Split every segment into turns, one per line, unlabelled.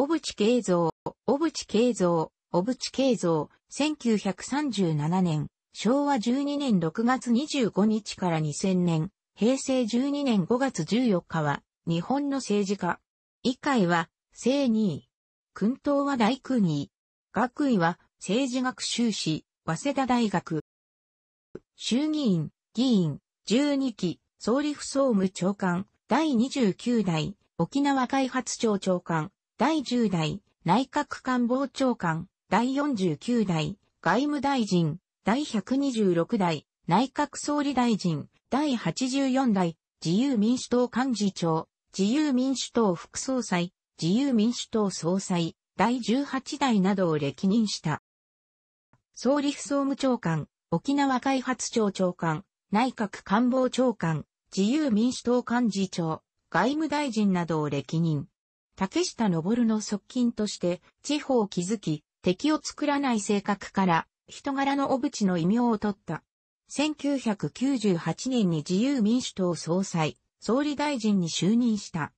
小渕慶三、小渕慶三、小渕慶三、1937年、昭和12年6月25日から2000年、平成12年5月14日は、日本の政治家。以会は、正二位。君党は大空二位。学位は、政治学修士、早稲田大学。衆議院、議員、12期、総理府総務長官、第29代、沖縄開発庁長官、第10代内閣官房長官、第49代外務大臣、第126代内閣総理大臣、第84代自由民主党幹事長、自由民主党副総裁、自由民主党総裁、第18代などを歴任した。総理府総務長官、沖縄開発庁長官、内閣官房長官、自由民主党幹事長、外務大臣などを歴任。竹下登の側近として地方を築き、敵を作らない性格から人柄の小淵の異名を取った。1998年に自由民主党総裁、総理大臣に就任した。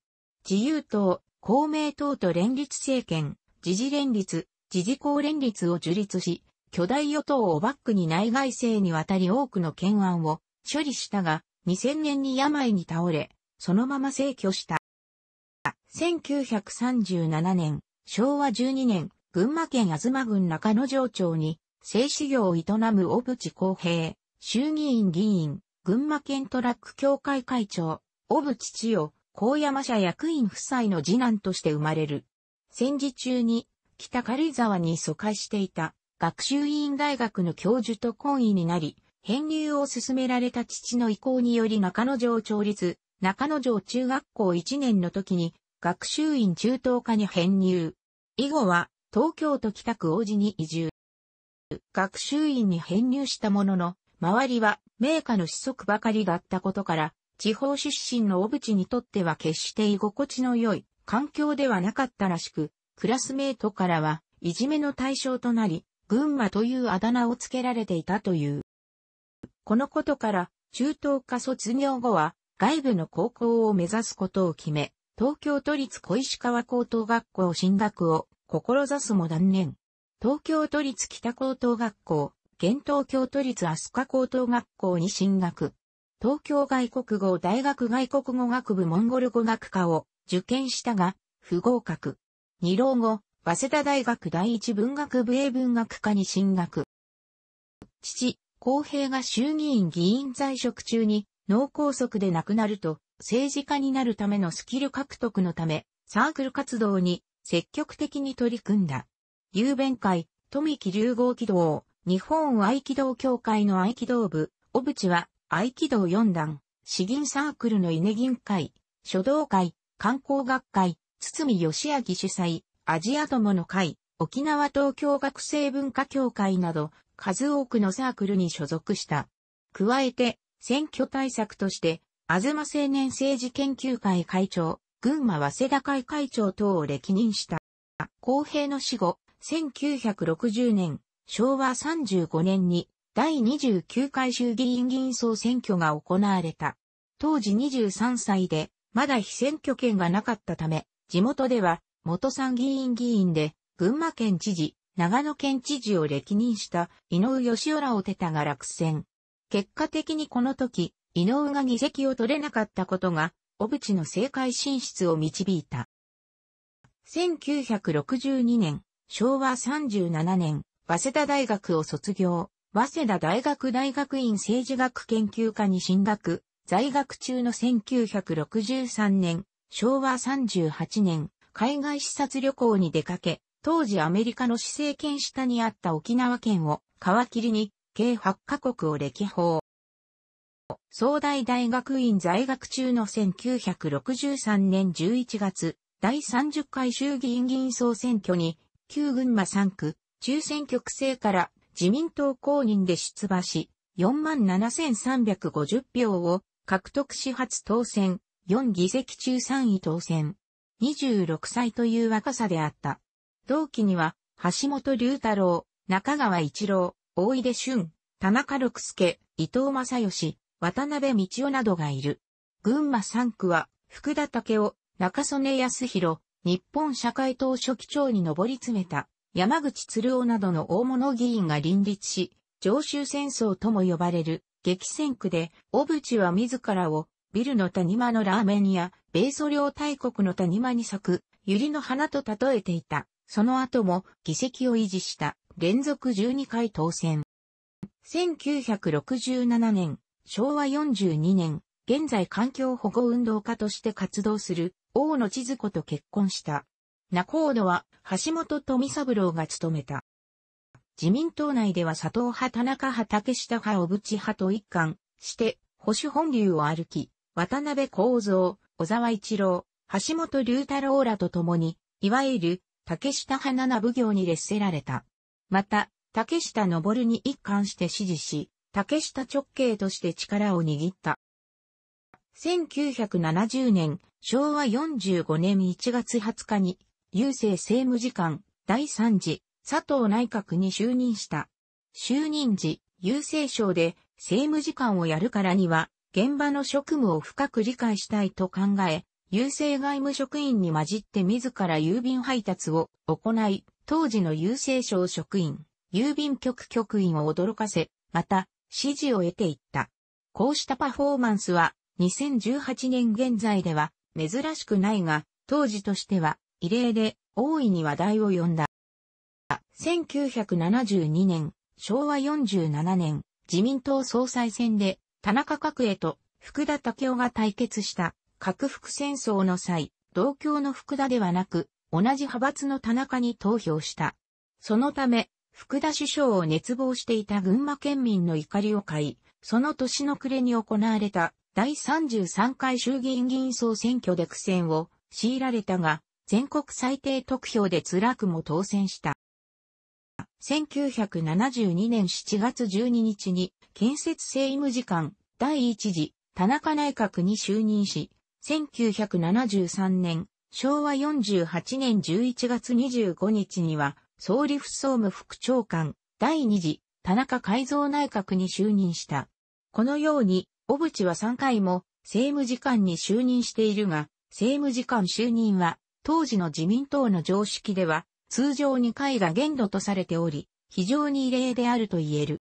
自由党、公明党と連立政権、自治連立、自治公連立を樹立し、巨大与党をバックに内外政にわたり多くの懸案を処理したが、2000年に病に倒れ、そのまま逝去した。1937年、昭和12年、群馬県東郡中野城町に、製紙業を営む小渕公平、衆議院議員、群馬県トラック協会会長、小渕千代、高山社役員夫妻の次男として生まれる。戦時中に、北軽井沢に疎開していた、学習院大学の教授と懇意になり、編入を進められた父の意向により中野城町立、中野城中学校1年の時に学習院中等科に編入。以後は、東京都北区王子に移住。学習院に編入したものの、周りは名家の子息ばかりだったことから、地方出身の小渕にとっては決して居心地の良い環境ではなかったらしく、クラスメートからはいじめの対象となり、群馬というあだ名をつけられていたという。このことから、中等科卒業後は外部の高校を目指すことを決め、東京都立小石川高等学校進学を志すも断念。東京都立北高等学校、現東京都立飛鳥高等学校に進学。東京外国語大学外国語学部モンゴル語学科を受験したが、不合格。二浪後、早稲田大学第一文学部英文学科に進学。父、公平が衆議院議員在職中に脳梗塞で亡くなると、政治家になるためのスキル獲得のため、サークル活動に積極的に取り組んだ。雄弁会、富木隆合機道、日本合気道協会の合気道部、小渕は合気道四段、詩吟サークルの稲銀会、書道会、観光学会、堤義明主催、アジア友の会、沖縄東京学生文化協会など、数多くのサークルに所属した。加えて、選挙対策として、ま青年政治研究会会長、群馬早稲田会会長等を歴任した。公平の死後、1960年、昭和35年に第29回衆議院議員総選挙が行われた。当時23歳で、まだ被選挙権がなかったため、地元では元参議院議員で、群馬県知事、長野県知事を歴任した井上義雄らを手たが落選。結果的にこの時、井上が議席を取れなかったことが、小渕の政界進出を導いた。1962年、昭和37年、早稲田大学を卒業、早稲田大学大学院政治学研究科に進学、在学中の1963年、昭和38年、海外視察旅行に出かけ、当時アメリカの市政権下にあった沖縄県を皮切りに、計8カ国を歴訪。総大大学院在学中の1963年11月、第30回衆議院議員総選挙に、旧群馬3区、中選挙区制から自民党公認で出馬し、47,350票を獲得し初当選、4議席中3位当選。26歳という若さであった。同期には、橋本龍太郎、中川一郎、大出俊、田中六助、伊藤正義、渡辺道夫などがいる。群馬3区は、福田武夫、中曽根康弘、日本社会党書記長に上り詰めた、山口鶴尾などの大物議員が林立し、常州戦争とも呼ばれる激戦区で、小渕は自らを、ビルの谷間のラーメン屋、米ソ領大国の谷間に咲く、百合の花と例えていた。その後も議席を維持した連続12回当選。1967年、昭和42年、現在環境保護運動家として活動する大野千鶴子と結婚した。仲人は橋本富三郎が務めた。自民党内では佐藤派田中派竹下派小渕派と一貫して、保守本流を歩き、渡辺幸三、小沢一郎、橋本龍太郎らと共に、いわゆる竹下派七奉行に劣せられた。また、竹下登に一貫して支持し、竹下直系として力を握った。1970年、昭和45年1月20日に、郵政政務次官、第3次、佐藤内閣に就任した。就任時、郵政省で政務次官をやるからには、現場の職務を深く理解したいと考え、郵政外務職員に混じって自ら郵便配達を行い、当時の郵政省職員、郵便局局員を驚かせ、また、支持を得ていった。こうしたパフォーマンスは2018年現在では珍しくないが、当時としては異例で大いに話題を呼んだ。1972年、昭和47年、自民党総裁選で田中角栄と福田武雄が対決した核福戦争の際、同郷の福田ではなく、同じ派閥の田中に投票した。そのため、福田首相を熱望していた群馬県民の怒りを買い、その年の暮れに行われた第33回衆議院議員総選挙で苦戦を強いられたが、全国最低得票で辛くも当選した。1972年7月12日に建設政務次官第一次田中内閣に就任し、1973年昭和48年11月25日には総理府総務副長官、第二次、田中改造内閣に就任した。このように、小渕は3回も政務次官に就任しているが、政務次官就任は、当時の自民党の常識では、通常2回が限度とされており、非常に異例であると言える。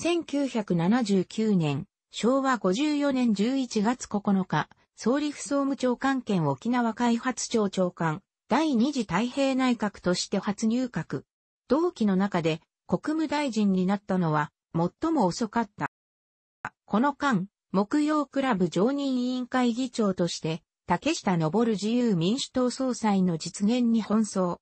1979年、昭和54年11月9日、総理府総務長官兼沖縄開発庁長官、第二次太平内閣として初入閣。同期の中で国務大臣になったのは最も遅かった。この間、木曜クラブ常任委員会議長として、竹下登自由民主党総裁の実現に奔走。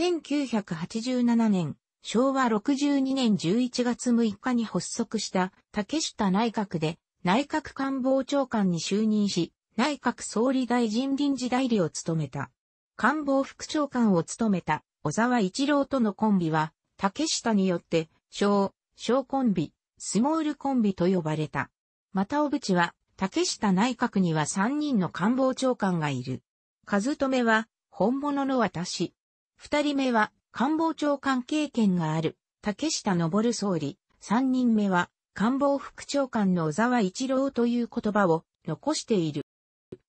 1987年、昭和62年11月6日に発足した竹下内閣で内閣官房長官に就任し、内閣総理大臣臨時代理を務めた。官房副長官を務めた小沢一郎とのコンビは、竹下によって、小、小コンビ、スモールコンビと呼ばれた。また小渕は、竹下内閣には3人の官房長官がいる。和留は、本物の私。二人目は、官房長官経験がある、竹下登総理。三人目は、官房副長官の小沢一郎という言葉を残している。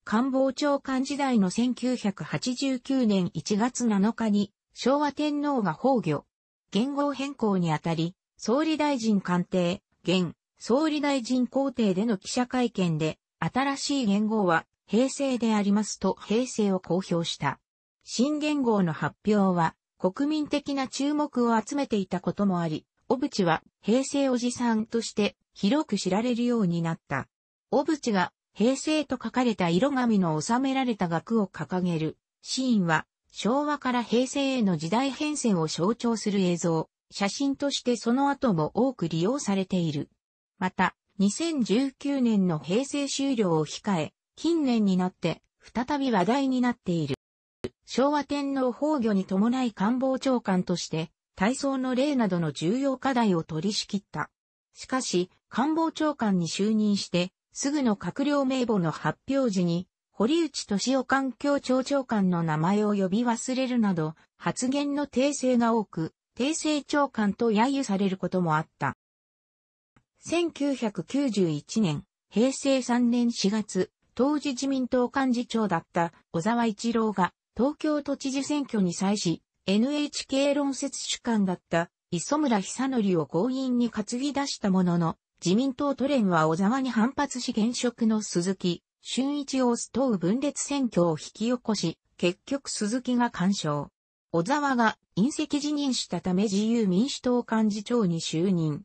官房長官時代の1989年1月7日に昭和天皇が崩御。元号変更にあたり、総理大臣官邸、現、総理大臣公邸での記者会見で、新しい元号は平成でありますと平成を公表した。新元号の発表は国民的な注目を集めていたこともあり、小渕は平成おじさんとして広く知られるようになった。小渕が平成と書かれた色紙の収められた額を掲げる、シーンは、昭和から平成への時代変遷を象徴する映像、写真としてその後も多く利用されている。また、2019年の平成終了を控え、近年になって、再び話題になっている。昭和天皇崩御に伴い官房長官として、体操の例などの重要課題を取り仕切った。しかし、官房長官に就任して、すぐの閣僚名簿の発表時に、堀内敏夫環境庁長官の名前を呼び忘れるなど、発言の訂正が多く、訂正長官と揶揄されることもあった。1991年、平成3年4月、当時自民党幹事長だった小沢一郎が、東京都知事選挙に際し、NHK 論説主幹だった磯村久則を強引に担ぎ出したものの、自民党都連は小沢に反発し現職の鈴木、俊一を押すウ分裂選挙を引き起こし、結局鈴木が干渉。小沢が隕石辞任したため自由民主党幹事長に就任。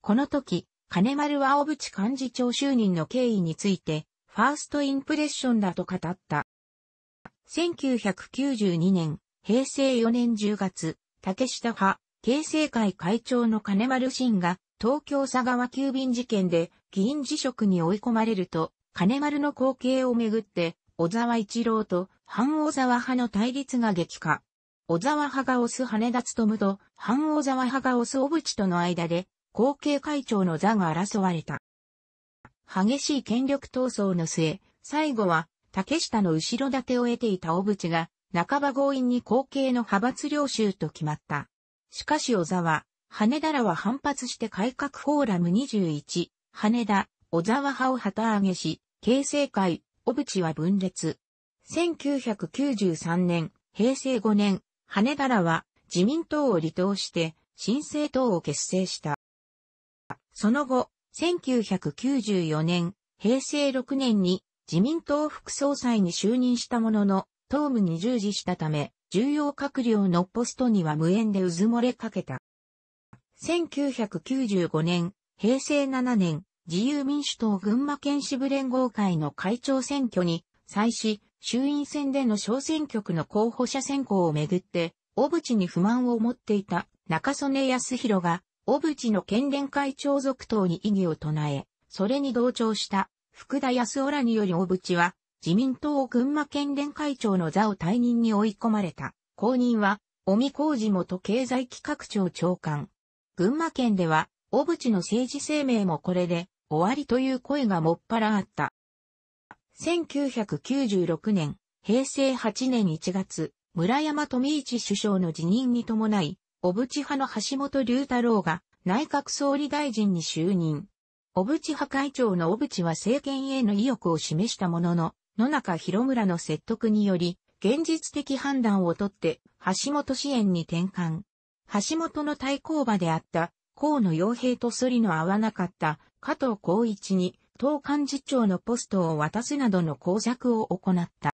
この時、金丸青渕幹事長就任の経緯について、ファーストインプレッションだと語った。1992年、平成4年10月、竹下派、形成会会長の金丸信が東京佐川急便事件で議員辞職に追い込まれると、金丸の後継をめぐって、小沢一郎と反小沢派の対立が激化。小沢派が押す羽田つと反小沢派が押す小渕との間で、後継会長の座が争われた。激しい権力闘争の末、最後は竹下の後ろ盾を得ていた小渕が、半ば強引に後継の派閥領収と決まった。しかし小沢、羽田らは反発して改革フォーラム21、羽田、小沢派を旗揚げし、形成会、小渕は分裂。1993年、平成5年、羽田らは自民党を離党して新政党を結成した。その後、1994年、平成6年に自民党副総裁に就任したものの、党務に従事したため、重要閣僚のポストには無縁でうずもれかけた。1995年、平成7年、自由民主党群馬県支部連合会の会長選挙に、際し、衆院選での小選挙区の候補者選考をめぐって、小渕に不満を持っていた中曽根康弘が、小渕の県連会長続投に異議を唱え、それに同調した福田康夫らにより小渕は、自民党群馬県連会長の座を退任に追い込まれた。後任は、尾身浩二元経済企画庁長官、群馬県では、小渕の政治生命もこれで終わりという声がもっぱらあった。1996年、平成8年1月、村山富一首相の辞任に伴い、小渕派の橋本龍太郎が内閣総理大臣に就任。小渕派会長の小渕は政権への意欲を示したものの、野中広村の説得により、現実的判断をとって、橋本支援に転換。橋本の対抗馬であった、河野洋平と反りの合わなかった加藤光一に、党幹事長のポストを渡すなどの工作を行った。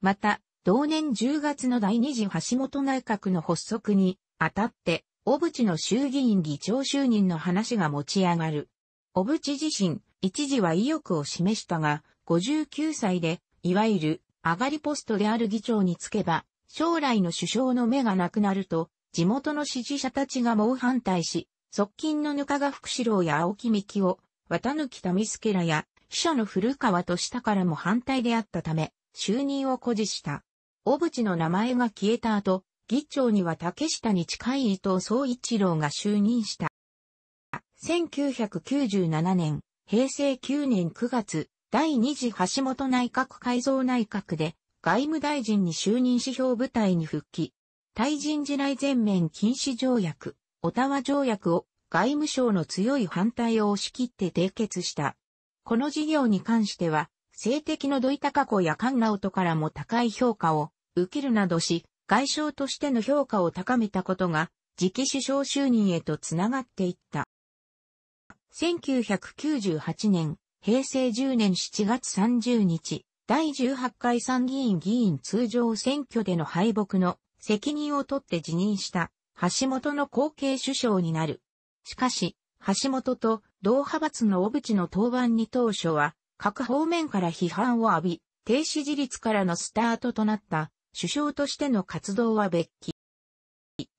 また、同年10月の第二次橋本内閣の発足に、あたって、小渕の衆議院議長就任の話が持ち上がる。小渕自身、一時は意欲を示したが、59歳で、いわゆる、上がりポストである議長につけば、将来の首相の目がなくなると、地元の支持者たちが猛反対し、側近のぬかが福士郎や青木幹を、綿貫民助らや、秘書の古川と下からも反対であったため、就任を誇示した。小渕の名前が消えた後、議長には竹下に近い伊藤総一郎が就任した。1997年、平成9年9月、第2次橋本内閣改造内閣で、外務大臣に就任指標部隊に復帰。対人地雷全面禁止条約、オタワ条約を外務省の強い反対を押し切って締結した。この事業に関しては、性的の土井高子やカナオトからも高い評価を受けるなどし、外相としての評価を高めたことが、次期首相就任へとつながっていった。1998年、平成10年7月30日、第18回参議院議員通常選挙での敗北の責任を取って辞任した橋本の後継首相になる。しかし、橋本と同派閥の小渕の当番に当初は、各方面から批判を浴び、低支持率からのスタートとなった首相としての活動は別記。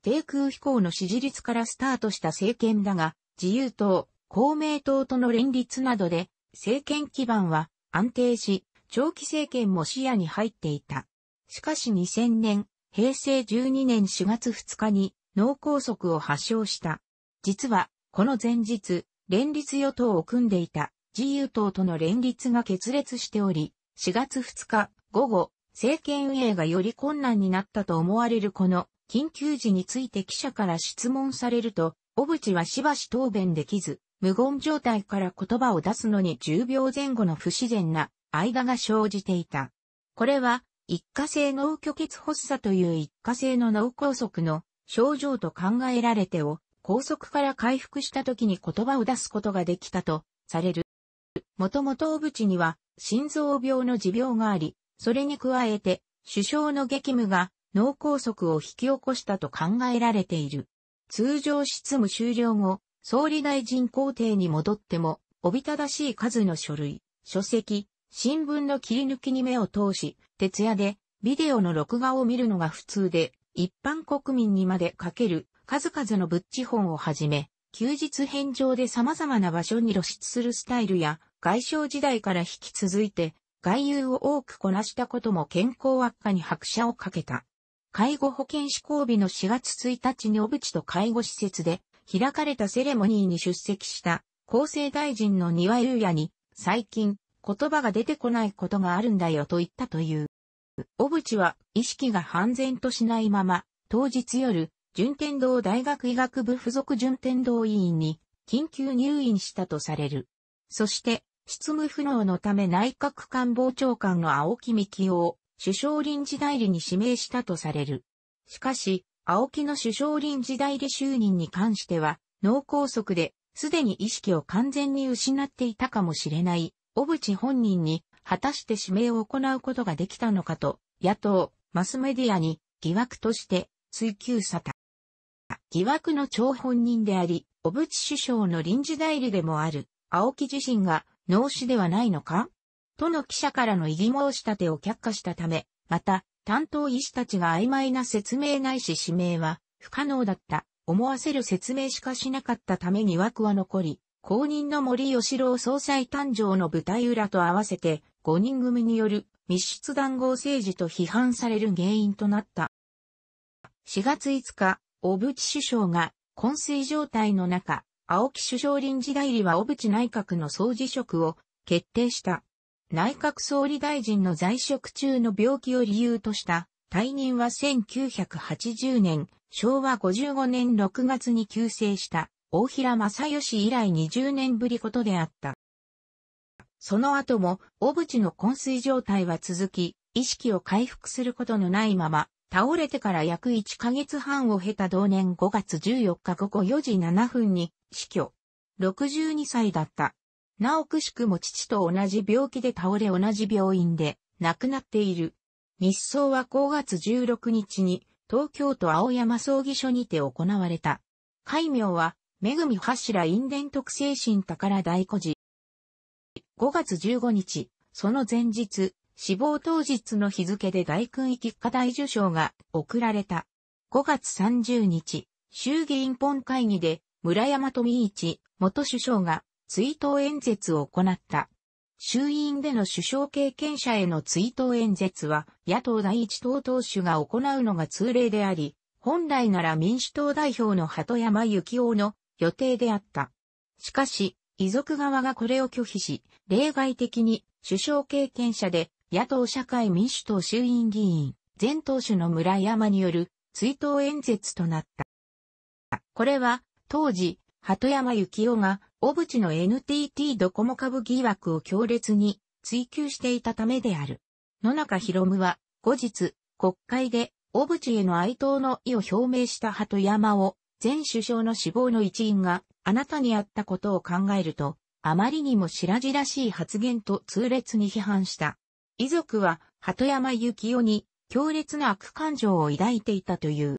低空飛行の支持率からスタートした政権だが、自由党、公明党との連立などで、政権基盤は安定し、長期政権も視野に入っていた。しかし2000年、平成12年4月2日に脳梗塞を発症した。実は、この前日、連立与党を組んでいた自由党との連立が決裂しており、4月2日午後、政権運営がより困難になったと思われるこの緊急時について記者から質問されると、小渕はしばし答弁できず、無言状態から言葉を出すのに10秒前後の不自然な間が生じていた。これは一過性脳虚血発作という一過性の脳梗塞の症状と考えられてを、拘束から回復した時に言葉を出すことができたとされる。もともと小渕には心臓病の持病があり、それに加えて首相の激務が脳梗塞を引き起こしたと考えられている。通常執務終了後、総理大臣公邸に戻っても、おびただしい数の書類、書籍、新聞の切り抜きに目を通し、徹夜で、ビデオの録画を見るのが普通で、一般国民にまでかける数々のブッチ本をはじめ、休日返上で様々な場所に露出するスタイルや、外省時代から引き続いて、外遊を多くこなしたことも健康悪化に拍車をかけた。介護保険施行日の4月1日に小渕と介護施設で開かれたセレモニーに出席した厚生大臣の庭羽優也に最近言葉が出てこないことがあるんだよと言ったという。小渕は意識が半然としないまま、当日夜、順天堂大学医学部附属順天堂医院に緊急入院したとされる。そして、執務不能のため内閣官房長官の青木幹夫を首相臨時代理に指名したとされる。しかし、青木の首相臨時代理就任に関しては、脳梗塞で、すでに意識を完全に失っていたかもしれない、小渕本人に果たして指名を行うことができたのかと、野党、マスメディアに疑惑として追及された。疑惑の張本人であり、小渕首相の臨時代理でもある、青木自身が脳死ではないのかとの記者からの異議申し立てを却下したため、また、担当医師たちが曖昧な説明ないし指名は不可能だった、思わせる説明しかしなかったために枠は残り、公認の森喜朗総裁誕生の舞台裏と合わせて、5人組による密室談合政治と批判される原因となった。4月5日、小渕首相が昏睡状態の中、青木首相臨時代理は小渕内閣の総辞職を決定した。内閣総理大臣の在職中の病気を理由とした退任は1980年、昭和55年6月に急逝した大平正義以来20年ぶりことであった。その後も、小ブの昏睡状態は続き、意識を回復することのないまま、倒れてから約1ヶ月半を経た同年5月14日午後4時7分に死去。62歳だった。なおくしくも父と同じ病気で倒れ同じ病院で亡くなっている。密葬は5月16日に東京都青山葬儀所にて行われた。戒名は、めぐみ柱因伝特精神宝大孤児。5月15日、その前日、死亡当日の日付で大勲域課題受賞が贈られた。5月30日、衆議院本会議で村山富一元首相が追悼演説を行った。衆院での首相経験者への追悼演説は野党第一党党首が行うのが通例であり、本来なら民主党代表の鳩山幸夫の予定であった。しかし、遺族側がこれを拒否し、例外的に首相経験者で野党社会民主党衆院議員、前党首の村山による追悼演説となった。これは当時、鳩山幸夫が小渕の NTT ドコモ株疑惑を強烈に追求していたためである。野中博夢は後日国会で小渕への哀悼の意を表明した鳩山を前首相の死亡の一員があなたにあったことを考えると、あまりにも白々しい発言と痛烈に批判した。遺族は、鳩山幸夫に強烈な悪感情を抱いていたという。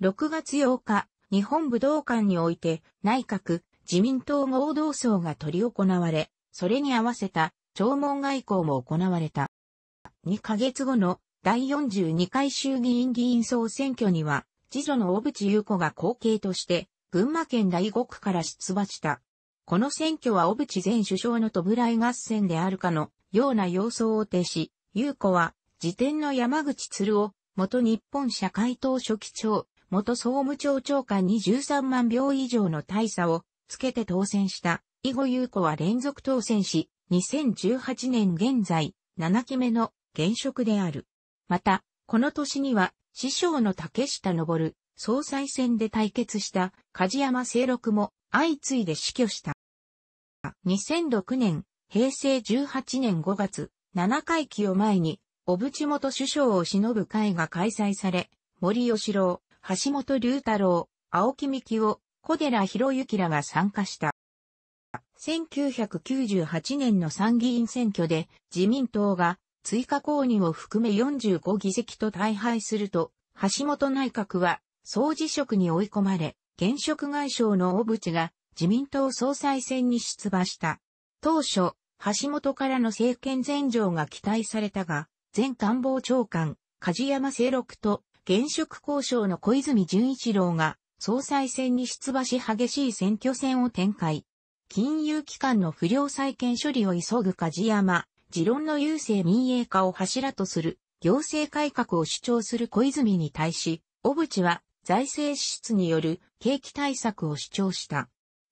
6月8日、日本武道館において内閣自民党合同葬が取り行われ、それに合わせた弔問外交も行われた。2ヶ月後の第42回衆議院議員総選挙には、次女の小渕優子が後継として群馬県大5区から出馬した。この選挙は小渕前首相の戸絵合戦であるかのような様相を呈し、優子は、時点の山口鶴を、元日本社会党書記長、元総務庁長官に13万票以上の大差をつけて当選した。以後優子は連続当選し、2018年現在、7期目の現職である。また、この年には、師匠の竹下登、総裁選で対決した梶山清六も相次いで死去した。2006年、平成18年5月、7回期を前に、小渕元首相を忍ぶ会が開催され、森吉郎、橋本龍太郎、青木美希夫、小寺博之らが参加した。1998年の参議院選挙で自民党が追加公認を含め45議席と大敗すると、橋本内閣は総辞職に追い込まれ、現職外相の小渕が自民党総裁選に出馬した。当初、橋本からの政権前情が期待されたが、前官房長官、梶山清六と現職交渉の小泉純一郎が総裁選に出馬し激しい選挙戦を展開。金融機関の不良債権処理を急ぐ梶山、持論の郵政民営化を柱とする行政改革を主張する小泉に対し、小渕は財政支出による景気対策を主張した。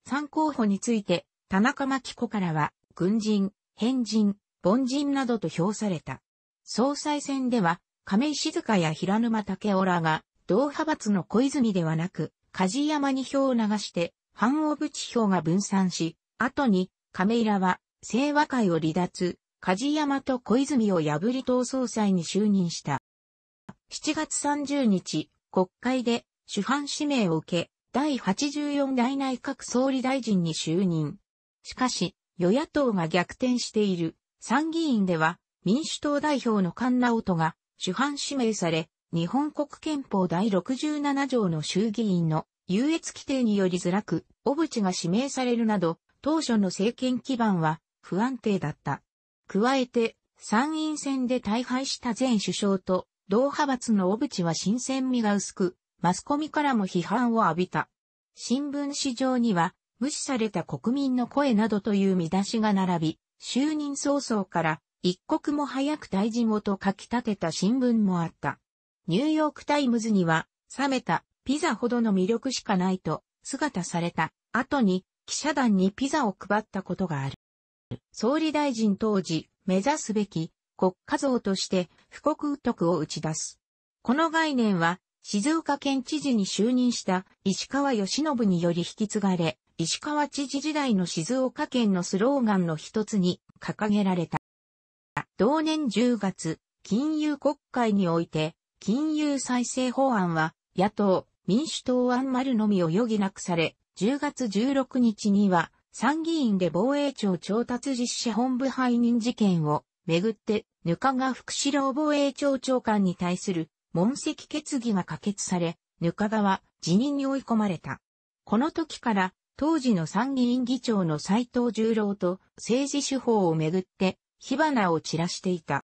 参候補について、田中牧子からは、軍人、変人、凡人などと評された。総裁選では、亀井静香や平沼武雄らが、同派閥の小泉ではなく、梶山に票を流して、反応淵票が分散し、後に、亀井らは、清和会を離脱、梶山と小泉を破り党総裁に就任した。7月30日、国会で主犯指名を受け、第84代内閣総理大臣に就任。しかし、与野党が逆転している参議院では民主党代表の菅直人が主犯指名され、日本国憲法第67条の衆議院の優越規定によりづらく、小渕が指名されるなど、当初の政権基盤は不安定だった。加えて、参院選で大敗した前首相と同派閥の小渕は新鮮味が薄く、マスコミからも批判を浴びた。新聞紙上には、無視された国民の声などという見出しが並び、就任早々から一刻も早く退陣をと書き立てた新聞もあった。ニューヨークタイムズには、冷めたピザほどの魅力しかないと、姿された後に記者団にピザを配ったことがある。総理大臣当時、目指すべき国家像として富国徳を打ち出す。この概念は静岡県知事に就任した石川義信により引き継がれ、石川知事時代の静岡県のスローガンの一つに掲げられた。同年10月、金融国会において、金融再生法案は、野党、民主党案丸のみを余儀なくされ、10月16日には、参議院で防衛庁調達実施本部背任事件をめぐってぬかが福祉郎防衛庁長官に対する、問責決議が可決され、ぬかがは辞任に追い込まれた。この時から、当時の参議院議長の斎藤十郎と政治手法をめぐって火花を散らしていた。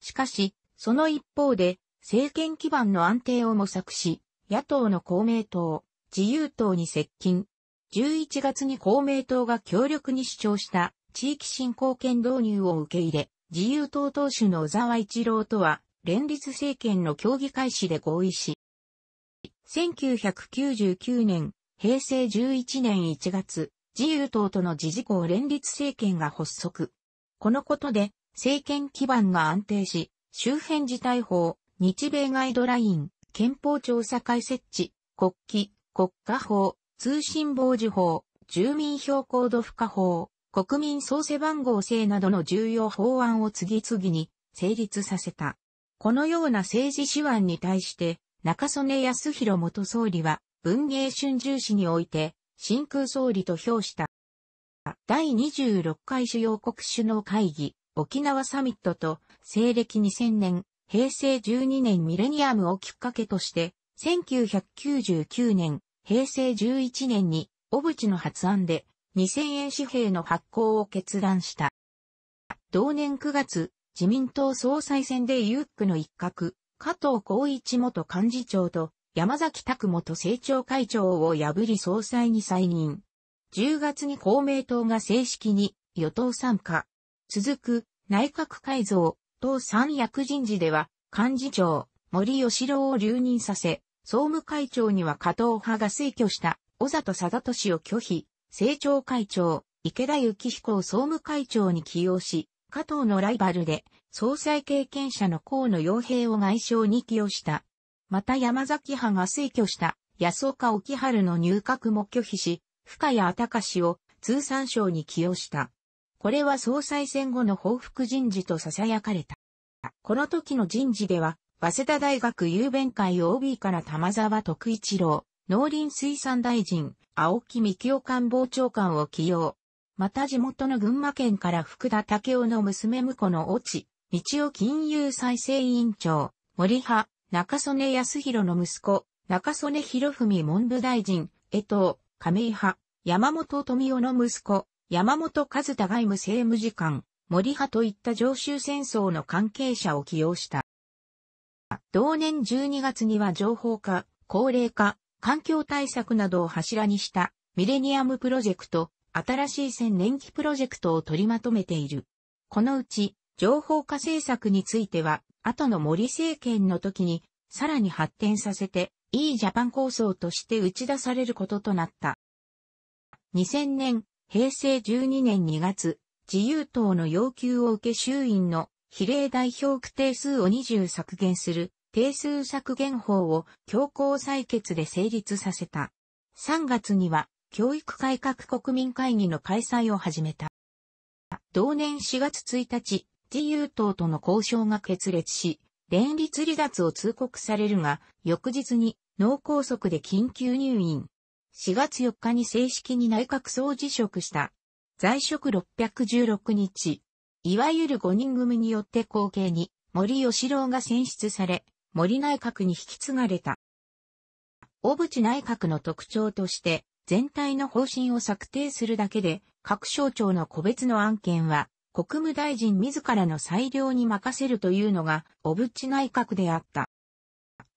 しかし、その一方で政権基盤の安定を模索し、野党の公明党、自由党に接近。11月に公明党が強力に主張した地域振興権導入を受け入れ、自由党党首の小沢一郎とは、連立政権の協議開始で合意し、1999年、平成11年1月、自由党との自治公連立政権が発足。このことで、政権基盤が安定し、周辺事態法、日米ガイドライン、憲法調査会設置、国旗、国家法、通信傍受法、住民票高度付加法、国民総背番号制などの重要法案を次々に成立させた。このような政治手腕に対して、中曽根康弘元総理は、文芸春秋史において、真空総理と評した。第26回主要国首脳会議、沖縄サミットと、西暦2000年、平成12年ミレニアムをきっかけとして、1999年、平成11年に、小渕の発案で、2000円紙幣の発行を決断した。同年9月、自民党総裁選でユックの一角、加藤光一元幹事長と山崎拓元政調会長を破り総裁に再任。10月に公明党が正式に与党参加。続く内閣改造、党三役人事では幹事長、森吉郎を留任させ、総務会長には加藤派が推挙した小里貞俊を拒否。政調会長、池田幸彦を総務会長に起用し、加藤のライバルで、総裁経験者の河野洋平を外相に起用した。また山崎派が推挙した安岡沖春の入閣も拒否し、深谷隆を通産省に起用した。これは総裁選後の報復人事と囁かれた。この時の人事では、早稲田大学郵弁会 OB から玉沢徳一郎、農林水産大臣、青木幹雄官房長官を起用。また地元の群馬県から福田武雄の娘婿の落ち、道を金融再生委員長、森派、中曽根康弘の息子、中曽根博文文部大臣、江藤、亀井派、山本富雄の息子、山本和田外務政務次官、森派といった常習戦争の関係者を起用した。同年12月には情報化、高齢化、環境対策などを柱にしたミレニアムプロジェクト、新しい千年期プロジェクトを取りまとめている。このうち、情報化政策については、後の森政権の時に、さらに発展させて、いいジャパン構想として打ち出されることとなった。2000年、平成12年2月、自由党の要求を受け衆院の比例代表区定数を20削減する定数削減法を強行採決で成立させた。3月には教育改革国民会議の開催を始めた。同年4月1日、自由党との交渉が決裂し、連立離脱を通告されるが、翌日に脳梗塞で緊急入院。4月4日に正式に内閣総辞職した。在職616日。いわゆる5人組によって後継に森吉郎が選出され、森内閣に引き継がれた。小渕内閣の特徴として、全体の方針を策定するだけで、各省庁の個別の案件は、国務大臣自らの裁量に任せるというのが、小渕内閣であった。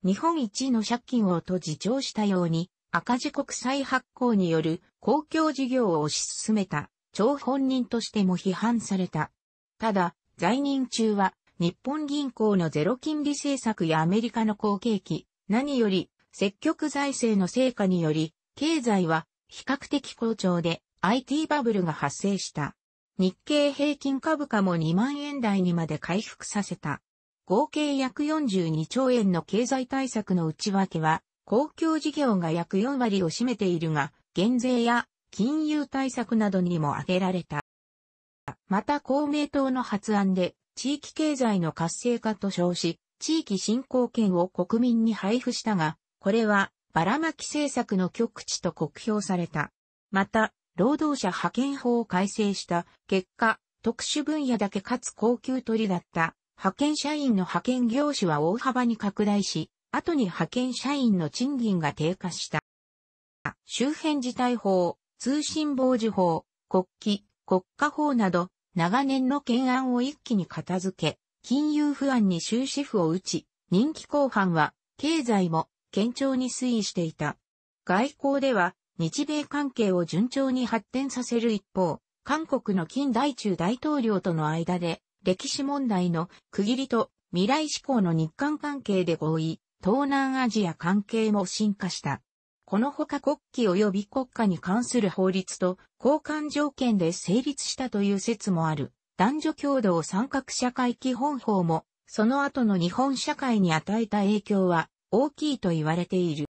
日本一の借金をと自重したように、赤字国債発行による公共事業を推し進めた、張本人としても批判された。ただ、在任中は日本銀行のゼロ金利政策やアメリカの好景気、何より積極財政の成果により、経済は比較的好調で IT バブルが発生した。日経平均株価も2万円台にまで回復させた。合計約42兆円の経済対策の内訳は、公共事業が約4割を占めているが、減税や金融対策などにも挙げられた。また公明党の発案で、地域経済の活性化と称し、地域振興権を国民に配布したが、これはばらまき政策の極地と酷評された。また、労働者派遣法を改正した結果、特殊分野だけかつ高級取りだった派遣社員の派遣業種は大幅に拡大し、後に派遣社員の賃金が低下した。周辺事態法、通信傍受法、国旗、国家法など長年の懸案を一気に片付け、金融不安に終止符を打ち、人気後半は、経済も、堅調に推移していた。外交では、日米関係を順調に発展させる一方、韓国の近代中大統領との間で、歴史問題の区切りと未来志向の日韓関係で合意、東南アジア関係も進化した。このほか国旗及び国家に関する法律と交換条件で成立したという説もある。男女共同参画社会基本法も、その後の日本社会に与えた影響は大きいと言われている。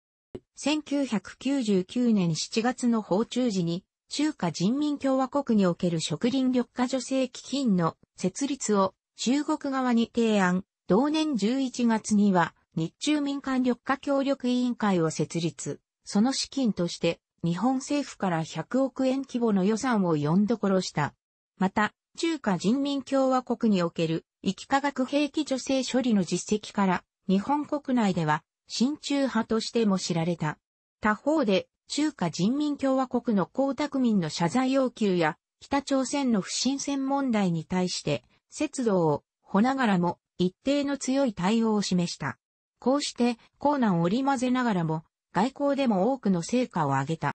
1999年7月の訪中時に、中華人民共和国における植林緑化助成基金の設立を中国側に提案。同年11月には、日中民間緑化協力委員会を設立。その資金として、日本政府から100億円規模の予算を4どころした。また、中華人民共和国における、域化学兵器女性処理の実績から、日本国内では、親中派としても知られた。他方で、中華人民共和国の江沢民の謝罪要求や、北朝鮮の不審船問題に対して、節度を、ほながらも、一定の強い対応を示した。こうして、江南織り混ぜながらも、外交でも多くの成果を上げた。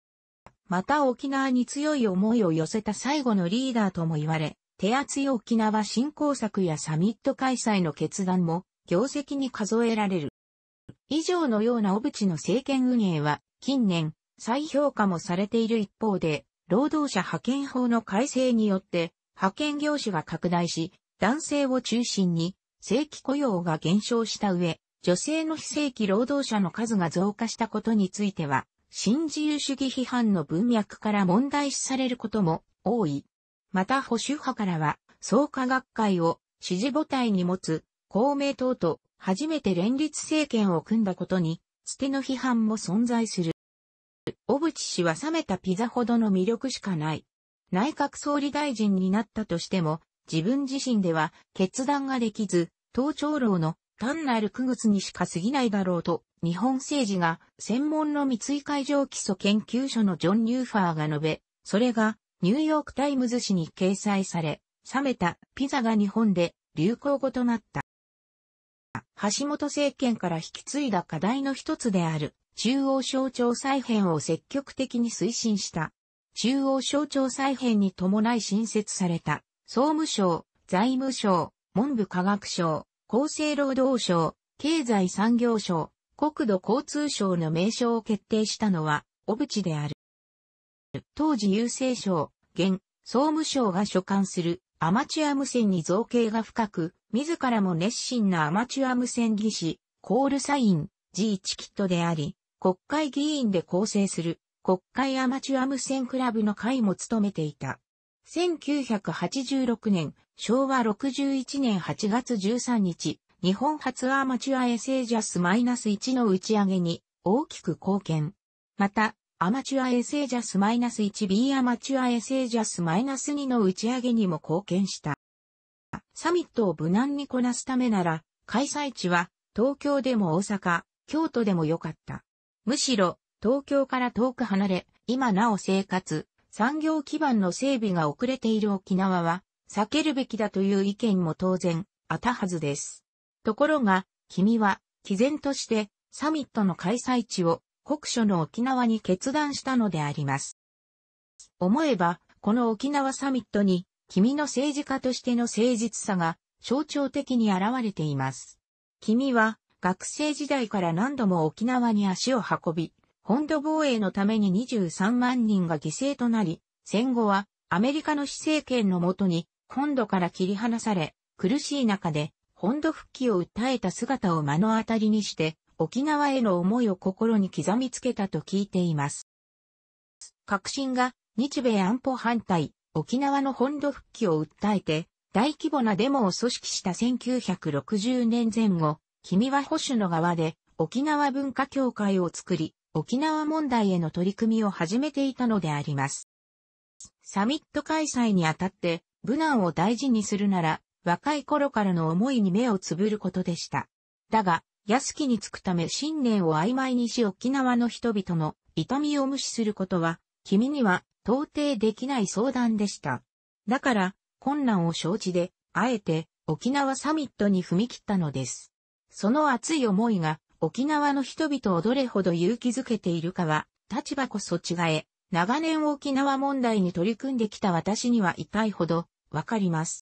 また沖縄に強い思いを寄せた最後のリーダーとも言われ、手厚い沖縄振興策やサミット開催の決断も業績に数えられる。以上のような小渕の政権運営は近年再評価もされている一方で、労働者派遣法の改正によって派遣業種が拡大し、男性を中心に正規雇用が減少した上、女性の非正規労働者の数が増加したことについては、新自由主義批判の文脈から問題視されることも多い。また保守派からは、創価学会を支持母体に持つ公明党と初めて連立政権を組んだことに、捨ての批判も存在する。小渕氏は冷めたピザほどの魅力しかない。内閣総理大臣になったとしても、自分自身では決断ができず、党長老の単なる区月にしか過ぎないだろうと、日本政治が専門の三井海上基礎研究所のジョン・ニューファーが述べ、それがニューヨークタイムズ紙に掲載され、冷めたピザが日本で流行語となった。橋本政権から引き継いだ課題の一つである中央省庁再編を積極的に推進した。中央省庁再編に伴い新設された総務省、財務省、文部科学省、厚生労働省、経済産業省、国土交通省の名称を決定したのは、小渕である。当時郵政省、現、総務省が所管するアマチュア無線に造形が深く、自らも熱心なアマチュア無線技師、コールサイン、G チキットであり、国会議員で構成する国会アマチュア無線クラブの会も務めていた。1986年、昭和61年8月13日、日本初アマチュアエセージャス -1 の打ち上げに大きく貢献。また、アマチュアエセージャス -1B アマチュアエセージャス -2 の打ち上げにも貢献した。サミットを無難にこなすためなら、開催地は東京でも大阪、京都でもよかった。むしろ、東京から遠く離れ、今なお生活、産業基盤の整備が遅れている沖縄は、避けるべきだという意見も当然、あったはずです。ところが、君は、毅然として、サミットの開催地を、国書の沖縄に決断したのであります。思えば、この沖縄サミットに、君の政治家としての誠実さが、象徴的に現れています。君は、学生時代から何度も沖縄に足を運び、本土防衛のために23万人が犠牲となり、戦後はアメリカの施政権のもとに本土から切り離され、苦しい中で本土復帰を訴えた姿を目の当たりにして、沖縄への思いを心に刻みつけたと聞いています。革新が日米安保反対、沖縄の本土復帰を訴えて、大規模なデモを組織した1960年前後、君は保守の側で沖縄文化協会を作り、沖縄問題への取り組みを始めていたのであります。サミット開催にあたって、無難を大事にするなら、若い頃からの思いに目をつぶることでした。だが、安きにつくため信念を曖昧にし沖縄の人々の痛みを無視することは、君には到底できない相談でした。だから、困難を承知で、あえて沖縄サミットに踏み切ったのです。その熱い思いが沖縄の人々をどれほど勇気づけているかは、立場こそ違え、長年沖縄問題に取り組んできた私には痛いほど、わかります。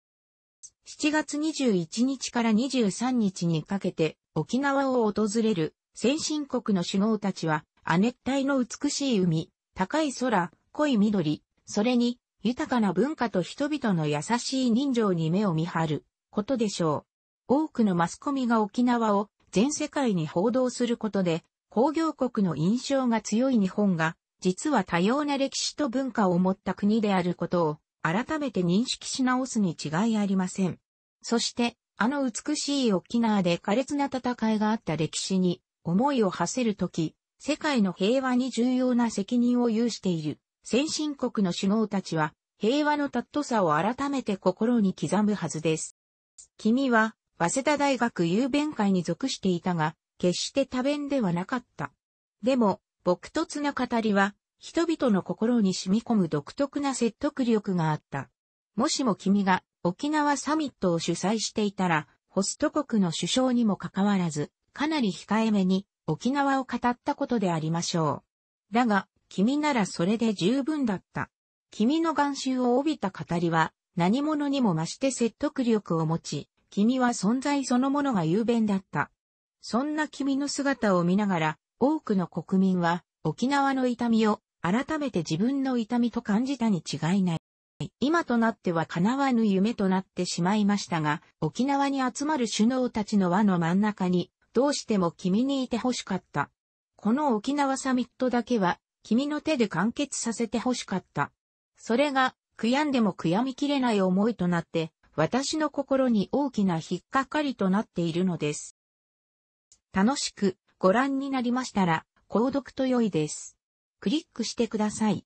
7月21日から23日にかけて、沖縄を訪れる、先進国の首脳たちは、亜熱帯の美しい海、高い空、濃い緑、それに、豊かな文化と人々の優しい人情に目を見張ることでしょう。多くのマスコミが沖縄を全世界に報道することで、工業国の印象が強い日本が、実は多様な歴史と文化を持った国であることを、改めて認識し直すに違いありません。そして、あの美しい沖縄で苛烈な戦いがあった歴史に、思いを馳せるとき、世界の平和に重要な責任を有している、先進国の首脳たちは、平和の尊さを改めて心に刻むはずです。君は、早稲田大学郵弁会に属していたが、決して多弁ではなかった。でも、朴突な語りは、人々の心に染み込む独特な説得力があった。もしも君が沖縄サミットを主催していたら、ホスト国の首相にもかかわらず、かなり控えめに沖縄を語ったことでありましょう。だが、君ならそれで十分だった。君の眼臭を帯びた語りは、何者にも増して説得力を持ち、君は存在そのものが雄弁だった。そんな君の姿を見ながら、多くの国民は、沖縄の痛みを、改めて自分の痛みと感じたに違いない。今となっては叶わぬ夢となってしまいましたが、沖縄に集まる首脳たちの輪の真ん中に、どうしても君にいてほしかった。この沖縄サミットだけは、君の手で完結させてほしかった。それが、悔やんでも悔やみきれない思いとなって、私の心に大きな引っかかりとなっているのです。楽しくご覧になりましたら、購読と良いです。クリックしてください。